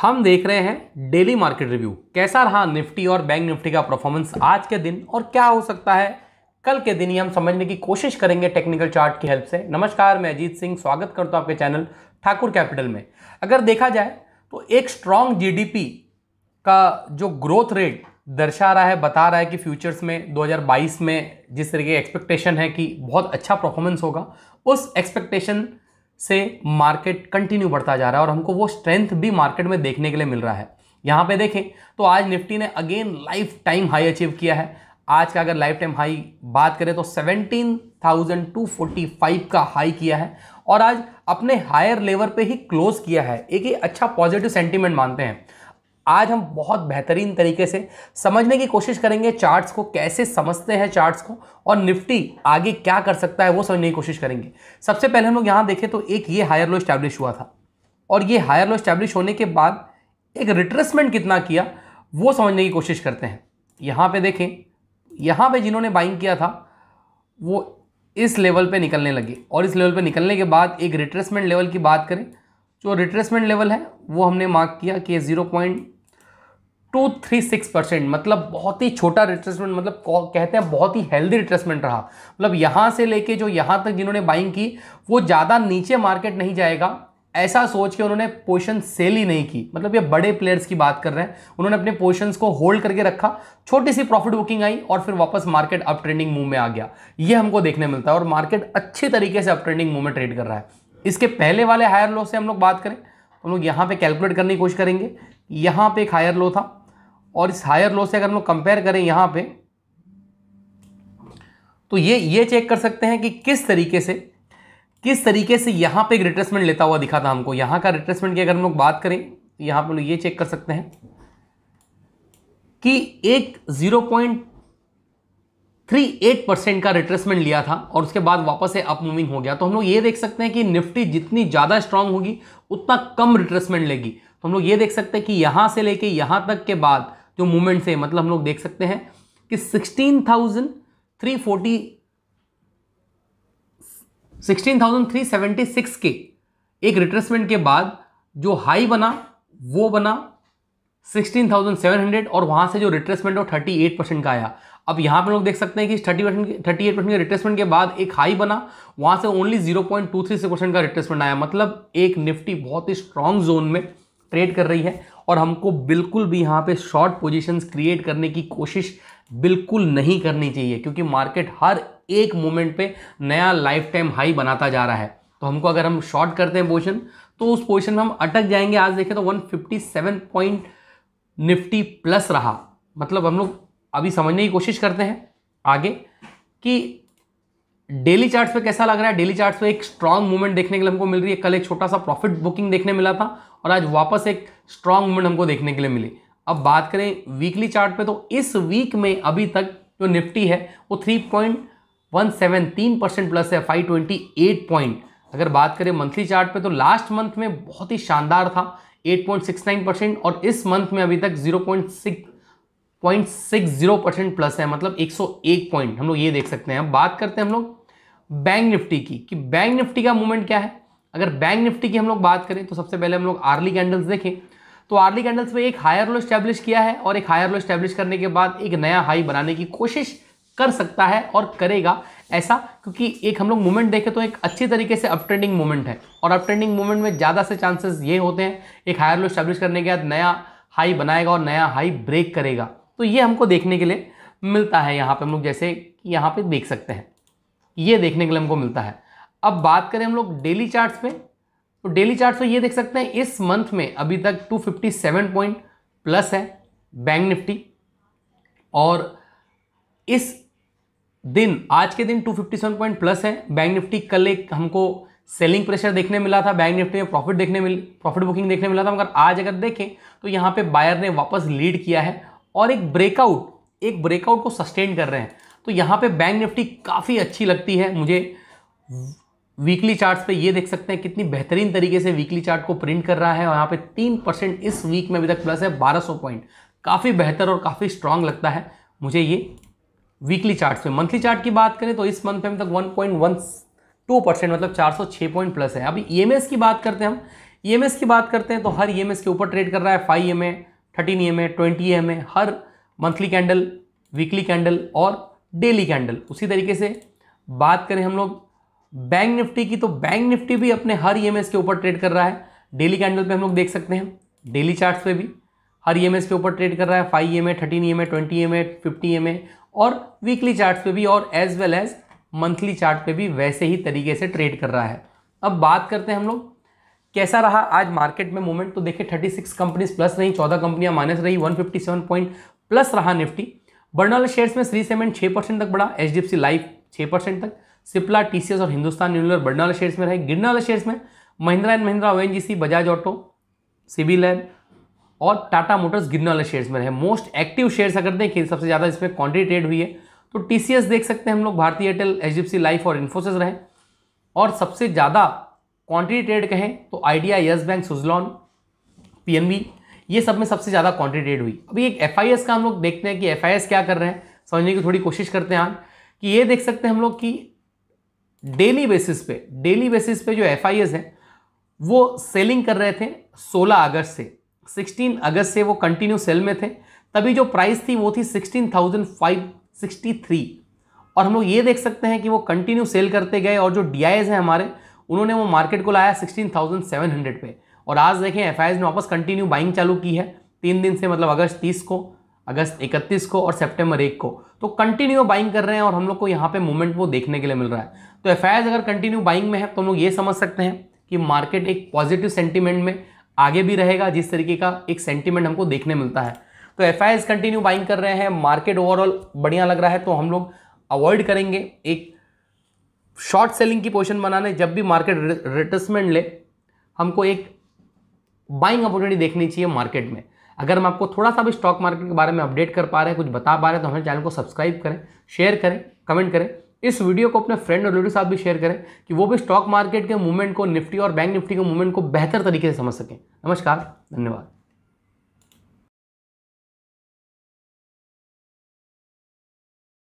हम देख रहे हैं डेली मार्केट रिव्यू कैसा रहा निफ्टी और बैंक निफ्टी का परफॉर्मेंस आज के दिन और क्या हो सकता है कल के दिन ही हम समझने की कोशिश करेंगे टेक्निकल चार्ट की हेल्प से नमस्कार मैं अजीत सिंह स्वागत करता हूँ आपके चैनल ठाकुर कैपिटल में अगर देखा जाए तो एक स्ट्रॉन्ग जी का जो ग्रोथ रेट दर्शा रहा है बता रहा है कि फ्यूचर्स में 2022 में जिस तरीके एक्सपेक्टेशन है कि बहुत अच्छा परफॉर्मेंस होगा उस एक्सपेक्टेशन से मार्केट कंटिन्यू बढ़ता जा रहा है और हमको वो स्ट्रेंथ भी मार्केट में देखने के लिए मिल रहा है यहाँ पे देखें तो आज निफ्टी ने again lifetime high achieve किया है आज का अगर लाइफ टाइम हाई बात करें तो 17,245 का हाई किया है और आज अपने हायर लेवल पे ही क्लोज किया है एक ही अच्छा पॉजिटिव सेंटीमेंट मानते हैं आज हम बहुत बेहतरीन तरीके से समझने की कोशिश करेंगे चार्ट्स को कैसे समझते हैं चार्ट्स को और निफ्टी आगे क्या कर सकता है वो समझने की कोशिश करेंगे सबसे पहले हम लोग यहाँ देखें तो एक ये हायर लो स्टैब्लिश हुआ था और ये हायर लो स्टैब्लिश होने के बाद एक रिट्रेसमेंट कितना किया वो समझने की कोशिश करते हैं यहाँ पर देखें यहाँ पर जिन्होंने बाइंग किया था वो इस लेवल पर निकलने लगे और इस लेवल पर निकलने के बाद एक रिट्रेसमेंट लेवल की बात करें जो रिट्रेसमेंट लेवल है वो हमने मार्क किया कि zero point two three six percent मतलब बहुत ही छोटा रिट्रेसमेंट मतलब कहते हैं बहुत ही हेल्दी रिट्रेसमेंट रहा मतलब यहाँ से लेके जो यहाँ तक जिन्होंने बाइंग की वो ज़्यादा नीचे मार्केट नहीं जाएगा ऐसा सोच के उन्होंने पोशन सेल ही नहीं की मतलब ये बड़े प्लेयर्स की बात कर रहे हैं उन्होंने अपने पोजिशन को होल्ड करके रखा छोटी सी प्रॉफिट बुकिंग आई और फिर वापस मार्केट अप ट्रेंडिंग मूव में आ गया ये हमको देखने मिलता है और मार्केट अच्छे तरीके से अप ट्रेंडिंग मूव में ट्रेड कर रहा है इसके पहले वाले हायर लो से हम लोग बात करें हम लोग यहाँ पर कैलकुलेट करने की कोशिश करेंगे यहाँ पे एक हायर लो था और इस हायर लो से अगर हम लोग कंपेयर करें यहाँ पे तो ये ये चेक कर सकते हैं कि किस तरीके से किस तरीके से यहाँ पे एक रिट्रेसमेंट लेता हुआ दिखा था हमको यहाँ का रिट्रेसमेंट की अगर हम लोग बात करें तो यहाँ पर ये चेक कर सकते हैं कि एक zero point three eight percent का रिट्रेसमेंट लिया था और उसके बाद वापस से अप मूविंग हो गया तो हम लोग ये देख सकते हैं कि निफ्टी जितनी ज़्यादा स्ट्रांग होगी उतना कम रिट्रेसमेंट लेगी तो हम लोग ये देख सकते हैं कि यहाँ से लेके यहाँ तक के बाद जो मूवमेंट से मतलब हम लोग देख सकते हैं कि sixteen thousand three forty sixteen thousand three seventy six के एक रिट्रेसमेंट के बाद जो हाई बना वो बना 16,700 और वहां से जो रिट्रेसमेंट थर्टी 38 परसेंट का आया अब यहां पर लोग देख सकते हैं कि thirty percent thirty eight percent के रिट्रेसमेंट के बाद एक हाई बना वहां से ओनली सिक्स परसेंट का रिट्रेसमेंट आया मतलब एक निफ्टी बहुत ही स्ट्रांग जोन में ट्रेड कर रही है और हमको बिल्कुल भी यहाँ पे शॉर्ट पोजीशंस क्रिएट करने की कोशिश बिल्कुल नहीं करनी चाहिए क्योंकि मार्केट हर एक मोमेंट पे नया लाइफ टाइम हाई बनाता जा रहा है तो हमको अगर हम शॉर्ट करते हैं पोजिशन तो उस पोजिशन में हम अटक जाएंगे आज देखें तो वन पॉइंट निफ्टी प्लस रहा मतलब हम लोग अभी समझने की कोशिश करते हैं आगे कि डेली चार्ट्स पे कैसा लग रहा है डेली चार्ट्स पे एक स्ट्रांग मूवमेंट देखने के लिए हमको मिल रही है कल एक छोटा सा प्रॉफिट बुकिंग देखने मिला था और आज वापस एक स्ट्रॉन्ग मूवमेंट हमको देखने के लिए मिली अब बात करें वीकली चार्ट पे तो इस वीक में अभी तक जो निफ्टी है वो थ्री पॉइंट वन सेवन तीन परसेंट प्लस है फाइव ट्वेंटी एट पॉइंट अगर बात करें मंथली चार्ट पे तो लास्ट मंथ में बहुत ही शानदार था 8.69 परसेंट और इस मंथ में अभी तक six point six zero percent plus है मतलब एक सौ एक पॉइंट हम लोग ये देख सकते हैं अब बात करते हैं हम लोग बैंक निफ्टी की कि बैंक निफ्टी का मूवमेंट क्या है अगर बैंक निफ्टी की हम लोग बात करें तो सबसे पहले हम लोग आर्ली कैंडल्स देखें तो आर्ली कैंडल्स में एक हायर लो स्टैब्लिश किया है और एक हायर लो स्टैब्लिश करने के बाद एक नया हाई बनाने की कोशिश कर सकता है और करेगा ऐसा क्योंकि एक हम लोग मूवमेंट देखें तो एक अच्छी तरीके से अप ट्रेंडिंग मूवमेंट है और अप ट्रेंडिंग मूवमेंट में ज़्यादा से चांसेस ये होते हैं एक हायर लो स्टैब्लिश करने के बाद नया हाई बनाएगा और नया हाई ब्रेक करेगा तो ये हमको देखने के लिए मिलता है यहाँ पे हम लोग जैसे यहाँ पे देख सकते हैं ये देखने के लिए हमको मिलता है अब बात करें हम लोग डेली चार्ट्स पे तो डेली चार्ट्स तो ये देख सकते हैं इस मंथ में अभी तक 257 पॉइंट प्लस है बैंक निफ्टी और इस दिन आज के दिन 257 पॉइंट प्लस है बैंक निफ्टी कल एक हमको सेलिंग प्रेशर देखने मिला था बैंक निफ्टी में प्रॉफिट देखने मिल प्रॉफिट बुकिंग देखने मिला था मगर आज अगर देखें तो यहाँ पे बायर ने वापस लीड किया है और एक ब्रेकआउट एक ब्रेकआउट को सस्टेन कर रहे हैं तो यहाँ पे बैंक निफ्टी काफ़ी अच्छी लगती है मुझे वीकली चार्ट्स पे ये देख सकते हैं कितनी बेहतरीन तरीके से वीकली चार्ट को प्रिंट कर रहा है और यहाँ पे तीन परसेंट इस वीक में अभी तक प्लस है 1200 पॉइंट काफ़ी बेहतर और काफ़ी स्ट्रांग लगता है मुझे ये वीकली चार्ट्स पे मंथली चार्ट की बात करें तो इस मंथ में अभी तक one point one two percent मतलब चार सौ छः पॉइंट प्लस है अभी ई e की बात करते हैं हम ई e की बात करते हैं तो हर ई e के ऊपर ट्रेड कर रहा है five M thirteen E M A twenty M e A हर मंथली कैंडल वीकली कैंडल और डेली कैंडल उसी तरीके से बात करें हम लोग बैंक निफ्टी की तो बैंक निफ्टी भी अपने हर ई e के ऊपर ट्रेड कर रहा है डेली कैंडल पे हम लोग देख सकते हैं डेली चार्ट्स पे भी हर ई e के ऊपर ट्रेड कर रहा है five E M A thirteen E M A twenty M A fifty M A और वीकली चार्ट्स पे भी और as well as monthly chart पे भी वैसे ही तरीके से ट्रेड कर रहा है अब बात करते हैं हम लोग कैसा रहा आज मार्केट में मूवमेंट तो देखिए 36 कंपनीज प्लस रही 14 कंपनियां माइनस रही 157 पॉइंट प्लस रहा निफ्टी बढ़ने शेयर्स में श्री सेमेंट छः परसेंट तक बढ़ा H D F C Life छः परसेंट तक सिप्ला एस और हिंदुस्तान यूनियर बढ़ने शेयर्स में रहे गिरने शेयर्स में महिंद्रा एंड महिंद्रा ओ बजाज ऑटो सिविल एंड और टाटा मोटर्स गिरने वाले शेयर्स में रहे मोस्ट एक्टिव शेयर्स अगर देखें सबसे ज़्यादा इसमें क्वान्टिटी ट्रेड हुई है तो टीसीएस देख सकते हैं हम लोग भारतीय एयरटेल एच लाइफ और इन्फोसिस रहे और सबसे ज़्यादा क्वांटिटी ट्रेड कहें तो Idea Yes Bank Suzlon PNB ये सब में सबसे ज़्यादा क्वांटिटी ट्रेड हुई अभी एक एफ का हम लोग देखते हैं कि एफ क्या कर रहे हैं समझने की थोड़ी कोशिश करते हैं आप कि ये देख सकते हैं हम लोग कि डेली बेसिस पे डेली बेसिस पे जो एफ है वो सेलिंग कर रहे थे 16 अगस्त से 16 अगस्त से वो कंटिन्यू सेल में थे तभी जो प्राइस थी वो थी थ्री और हम लोग ये देख सकते हैं कि वो कंटिन्यू सेल करते गए और जो डी हैं हमारे उन्होंने वो मार्केट को लाया 16,700 पे और आज देखें एफ ने वापस कंटिन्यू बाइंग चालू की है तीन दिन से मतलब अगस्त तीस को अगस्त इकतीस को और सेप्टेम्बर एक को तो कंटिन्यू बाइंग कर रहे हैं और हम लोग को यहाँ पे मूवमेंट वो देखने के लिए मिल रहा है तो एफ अगर कंटिन्यू बाइंग में है तो हम लोग ये समझ सकते हैं कि मार्केट एक पॉजिटिव सेंटिमेंट में आगे भी रहेगा जिस तरीके का एक सेंटिमेंट हमको देखने मिलता है तो एफ कंटिन्यू बाइंग कर रहे हैं मार्केट ओवरऑल बढ़िया लग रहा है तो हम लोग अवॉइड करेंगे एक शॉर्ट सेलिंग की पोजिशन बनाने जब भी मार्केट रिटसमेंट ले हमको एक बाइंग अपॉर्चुनिटी देखनी चाहिए मार्केट में अगर हम आपको थोड़ा सा भी स्टॉक मार्केट के बारे में अपडेट कर पा रहे हैं कुछ बता पा रहे हैं तो हमारे चैनल को सब्सक्राइब करें शेयर करें कमेंट करें इस वीडियो को अपने फ्रेंड और रिलेटिव साथ भी शेयर करें कि वो भी स्टॉक मार्केट के मूवमेंट को निफ्टी और बैंक निफ्टी के मूवमेंट को बेहतर तरीके से समझ सकें नमस्कार धन्यवाद